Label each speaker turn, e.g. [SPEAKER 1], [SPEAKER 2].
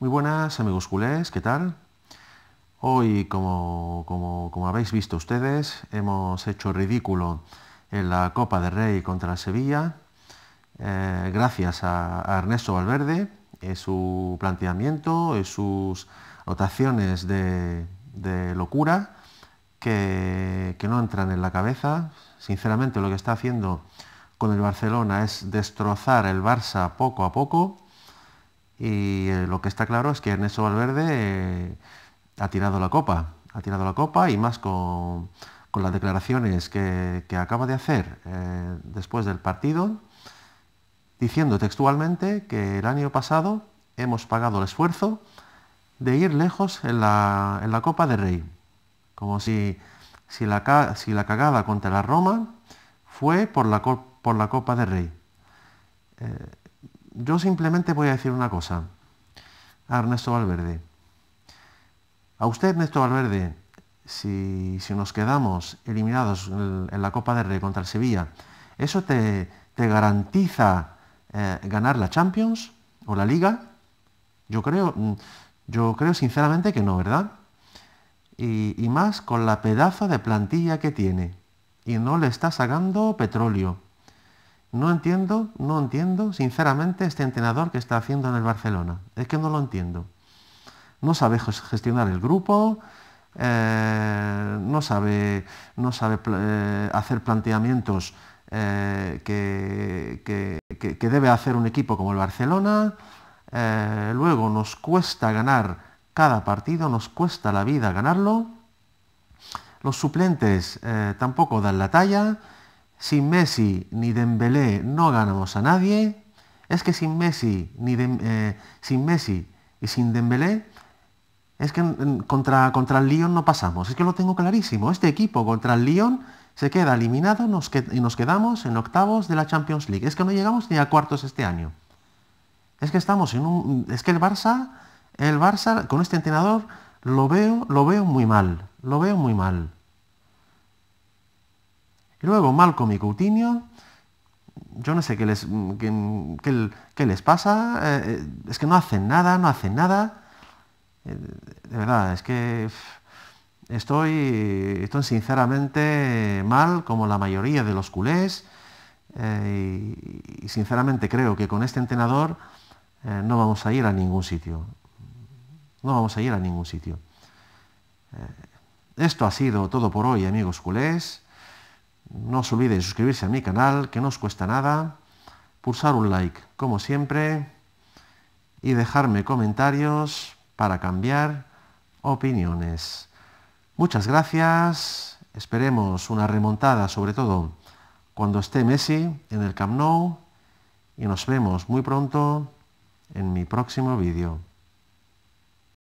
[SPEAKER 1] Muy buenas amigos culés, ¿qué tal? Hoy, como, como, habéis visto ustedes, hemos hecho ridículo en la Copa de Rey contra Sevilla, eh, gracias a, Ernesto Valverde, en su planteamiento, en sus rotaciones de, de locura, que, que no entran en la cabeza. Sinceramente, lo que está haciendo con el Barcelona es destrozar el Barça poco a poco y eh, lo que está claro es que Ernesto Valverde eh, ha tirado la copa, ha tirado la copa y más con, las declaraciones que, acaba de hacer eh, después del partido, diciendo textualmente que el año pasado hemos pagado el esfuerzo de ir lejos en la, Copa de Rey, como si, si, la, si, la, cagada contra la Roma fue por la, por la Copa de Rey. Yo simplemente voy a decir una cosa a Ernesto Valverde. A usted, Ernesto Valverde, si, nos quedamos eliminados en, la Copa de Rey contra el Sevilla, ¿eso te, garantiza eh, ganar la Champions o la Liga? Yo creo, mm, yo creo sinceramente que no, ¿verdad? Y, y más con la pedazo de plantilla que tiene. Y no le está sacando petróleo. No entiendo, no entiendo, sinceramente, este entrenador que está haciendo en el Barcelona. Es que no lo entiendo. No sabe gestionar el grupo, eh, no sabe, eh, hacer planteamientos eh, que, debe hacer un equipo como el Barcelona. luego nos cuesta ganar cada partido, nos cuesta la vida ganarlo. Los suplentes tampoco dan la talla sin Messi ni Dembélé no ganamos a nadie. Es que sin Messi, ni eh, sin Messi y sin Dembélé, es que mm, contra, contra el Lyon no pasamos. Es que lo tengo clarísimo. Este equipo contra el Lyon se queda eliminado y nos quedamos en octavos de la Champions League. Es que no llegamos ni a cuartos este año. Es que estamos en un. Es que el Barça, el Barça, con este entrenador, lo veo, lo veo muy mal. Lo veo muy mal. Y Luego con y Coutinho, yo no sé qué les, les pasa, eh, eh, es que no hacen nada, no hacen nada. Eh, de verdad, es que estoy, estoy sinceramente mal, como la mayoría de los culés, y, y, sinceramente creo que con este entrenador no vamos a ir a ningún sitio. No vamos a ir a ningún sitio. esto ha sido todo por hoy, amigos culés. No os olvidéis suscribirse a mi canal, que no os cuesta nada, pulsar un like, como siempre, y dejarme comentarios para cambiar opiniones. Muchas gracias, esperemos una remontada, sobre todo cuando esté Messi en el Camp Nou, y nos vemos muy pronto en mi próximo vídeo.